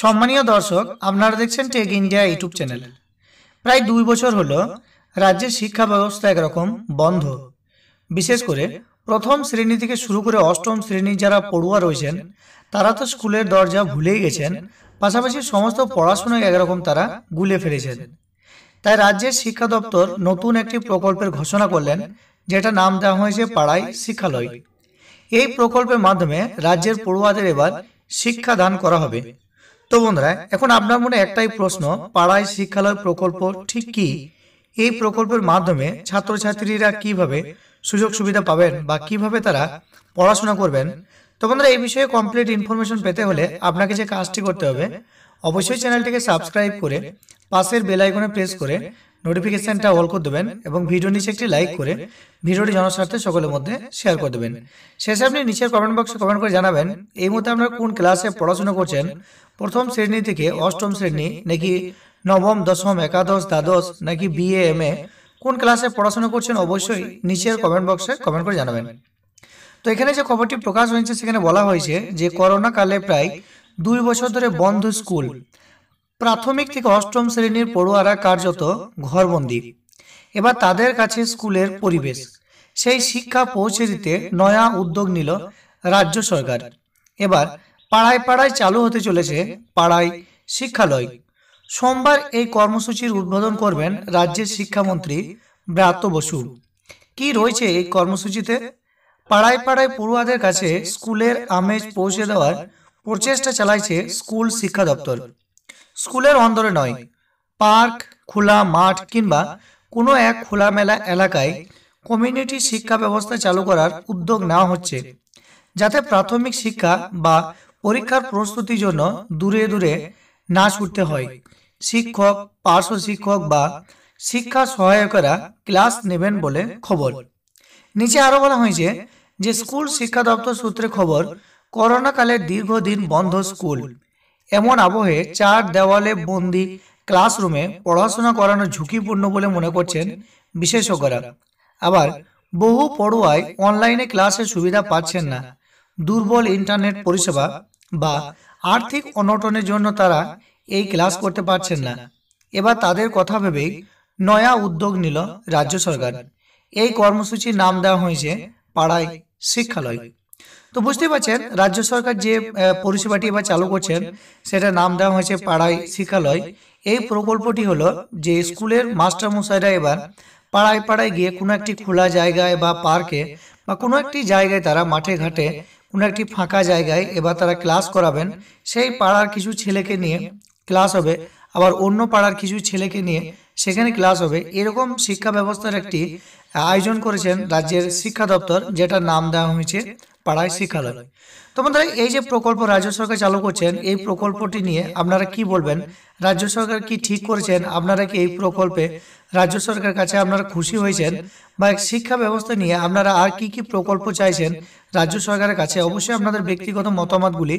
সম্মানীয় দর্শক আপনারা দেখছেন টেক ইন্ডিয়া ইউটিউব চ্যানেল প্রায় দুই বছর হলো রাজ্যের শিক্ষা ব্যবস্থা একরকম বন্ধ বিশেষ করে প্রথম শ্রেণী থেকে শুরু করে অষ্টম শ্রেণীর যারা পড়ুয়া রয়েছেন তারা তো স্কুলের দরজা ভুলেই গেছেন পাশাপাশি সমস্ত পড়াশোনায় একরকম তারা গুলে ফেলেছেন তাই রাজ্যের শিক্ষা দপ্তর নতুন একটি প্রকল্পের ঘোষণা করলেন যেটা নাম দেওয়া হয়েছে পাড়ায় শিক্ষালয় এই প্রকল্পের মাধ্যমে রাজ্যের পড়ুয়াদের এবার শিক্ষাদান করা হবে তো বন্ধুরা এখন আপনার মনে একটাই প্রশ্ন পাড়ায় শিক্ষালয় প্রকল্প ঠিক কি এই প্রকল্পের মাধ্যমে ছাত্রছাত্রীরা কিভাবে সুযোগ সুবিধা পাবেন বা কিভাবে তারা পড়াশোনা করবেন তো বন্ধুরা এই বিষয়ে কমপ্লিট ইনফরমেশন পেতে হলে আপনাকে যে কাজটি করতে হবে অবশ্যই চ্যানেলটিকে সাবস্ক্রাইব করে পাশের বেল আইকনে প্রেস করে নোটিফিকেশনটা অল করে দেবেন এবং ভিডিও নিচে একটি লাইক করে ভিডিওটি জনস্বার্থে সকলের মধ্যে শেয়ার করে দেবেন শেষে আপনি নিচের কমেন্ট বক্সে কমেন্ট করে জানাবেন এই মুহূর্তে আপনারা কোন ক্লাসে পড়াশোনা করছেন প্রথম শ্রেণী থেকে অষ্টম শ্রেণী নাকি নবম দশম একাদশ দ্বাদশ নাকি বিএ এম এ কোন ক্লাসে পড়াশোনা করছেন অবশ্যই নিচের কমেন্ট বক্সে কমেন্ট করে জানাবেন তো এখানে যে খবরটি প্রকাশ হয়েছে সেখানে বলা হয়েছে যে করোনাকালে প্রায় দুই বছর ধরে বন্ধ স্কুল প্রাথমিক থেকে অষ্টম শ্রেণীর পড়ুয়ারা কার্যত ঘরবন্দি এবার তাদের কাছে স্কুলের পরিবেশ সেই শিক্ষা পৌঁছে দিতে নয়া উদ্যোগ নিল রাজ্য সরকার এবার পাড়ায় পাড়ায় চালু হতে চলেছে পাড়ায় শিক্ষালয় সোমবার এই কর্মসূচির উদ্বোধন করবেন রাজ্যের শিক্ষামন্ত্রী ব্রাত বসু কি রয়েছে এই কর্মসূচিতে পাড়ায় পাড়ায় পড়ুয়াদের কাছে স্কুলের আমেজ পৌঁছে দেওয়ার প্রচেষ্টা চালাইছে স্কুল শিক্ষা দপ্তর স্কুলের অন্দরে নয় পার্ক খোলা মাঠ কিংবা কোনো এক খোলামেলা এলাকায় কমিউনিটি শিক্ষা ব্যবস্থা চালু করার উদ্যোগ নেওয়া হচ্ছে যাতে প্রাথমিক শিক্ষা বা পরীক্ষার প্রস্তুতির জন্য দূরে দূরে না ছুটতে হয় শিক্ষক পার্শ্ব শিক্ষক বা শিক্ষা সহায়করা ক্লাস নেবেন বলে খবর নিচে আরও বলা হয়েছে যে স্কুল শিক্ষা দপ্তর সূত্রে খবর করোনাকালে দীর্ঘদিন বন্ধ স্কুল এমন আবহে চার দেওয়ালে বন্দি ক্লাসরুমে পড়াশোনা করানো ঝুঁকিপূর্ণ বলে মনে করছেন বিশেষজ্ঞরা আবার বহু পড়ুয়ায় অনলাইনে ক্লাসের সুবিধা পাচ্ছেন না দুর্বল ইন্টারনেট পরিষেবা বা আর্থিক অনটনের জন্য তারা এই ক্লাস করতে পারছেন না এবার তাদের কথা ভেবেই নয়া উদ্যোগ নিল রাজ্য সরকার এই কর্মসূচির নাম দেওয়া হয়েছে পাড়ায় শিক্ষালয় তো বুঝতেই পারছেন রাজ্য সরকার যে পরিষেবাটি এবার চালু করছেন সেটা নাম দেওয়া হয়েছে পাড়ায় শিক্ষালয় এই প্রকল্পটি হলো যে স্কুলের মাস্টারমশাইরা এবার পাড়ায় পাড়ায় গিয়ে কোনো একটি খোলা জায়গায় বা পার্কে বা কোনো একটি জায়গায় তারা মাঠে ঘাটে কোনো একটি ফাঁকা জায়গায় এবার তারা ক্লাস করাবেন সেই পাড়ার কিছু ছেলেকে নিয়ে ক্লাস হবে আবার অন্য পাড়ার কিছু ছেলেকে নিয়ে সেখানে ক্লাস হবে এরকম শিক্ষা ব্যবস্থার একটি আয়োজন করেছেন রাজ্যের শিক্ষা দপ্তর যেটার নাম দেওয়া হয়েছে পাড়ায় শিক্ষালয় তো বন্ধুরা এই যে প্রকল্প রাজ্য সরকার চালু করছেন এই প্রকল্পটি নিয়ে আপনারা কি বলবেন রাজ্য সরকার কি ঠিক করেছেন আপনারা কি এই প্রকল্পে রাজ্য সরকার কাছে আপনারা খুশি হয়েছেন বা শিক্ষা ব্যবস্থা নিয়ে আপনারা আর কি কি প্রকল্প চাইছেন রাজ্য সরকারের কাছে অবশ্যই আপনাদের ব্যক্তিগত মতামতগুলি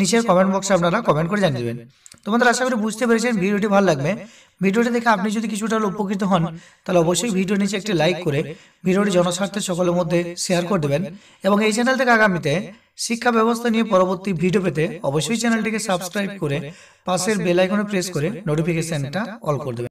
নিচের কমেন্ট বক্সে আপনারা কমেন্ট করে জানিয়ে দেবেন তোমাদের আশা করি বুঝতে পেরেছেন ভিডিওটি ভালো লাগবে ভিডিওটি দেখে আপনি যদি কিছুটা উপকৃত হন তাহলে অবশ্যই ভিডিওর নিচে একটি লাইক করে ভিডিওটি জনস্বার্থে সকলের মধ্যে শেয়ার করে দেবেন এবং এই চ্যানেল থেকে আগামীতে শিক্ষা ব্যবস্থা নিয়ে পরবর্তী ভিডিও পেতে অবশ্যই চ্যানেলটিকে সাবস্ক্রাইব করে পাশের বেলাইকনে প্রেস করে নোটিফিকেশনটা অল করে দেবেন